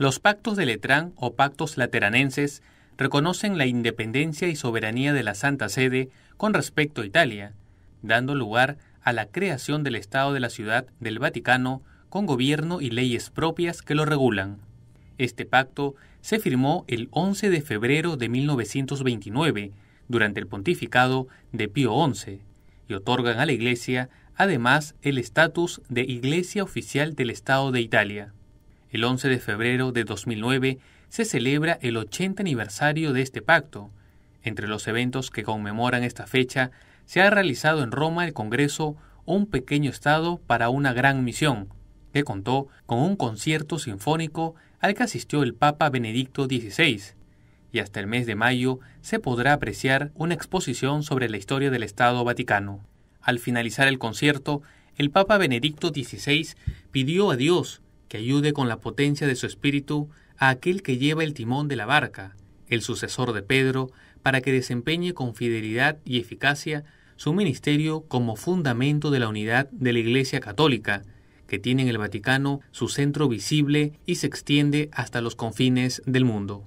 Los pactos de Letrán o pactos lateranenses reconocen la independencia y soberanía de la Santa Sede con respecto a Italia, dando lugar a la creación del Estado de la Ciudad del Vaticano con gobierno y leyes propias que lo regulan. Este pacto se firmó el 11 de febrero de 1929 durante el pontificado de Pío XI y otorgan a la Iglesia además el estatus de Iglesia Oficial del Estado de Italia. El 11 de febrero de 2009 se celebra el 80 aniversario de este pacto. Entre los eventos que conmemoran esta fecha, se ha realizado en Roma el Congreso Un pequeño Estado para una gran misión, que contó con un concierto sinfónico al que asistió el Papa Benedicto XVI. Y hasta el mes de mayo se podrá apreciar una exposición sobre la historia del Estado Vaticano. Al finalizar el concierto, el Papa Benedicto XVI pidió a Dios que ayude con la potencia de su espíritu a aquel que lleva el timón de la barca, el sucesor de Pedro, para que desempeñe con fidelidad y eficacia su ministerio como fundamento de la unidad de la Iglesia Católica, que tiene en el Vaticano su centro visible y se extiende hasta los confines del mundo.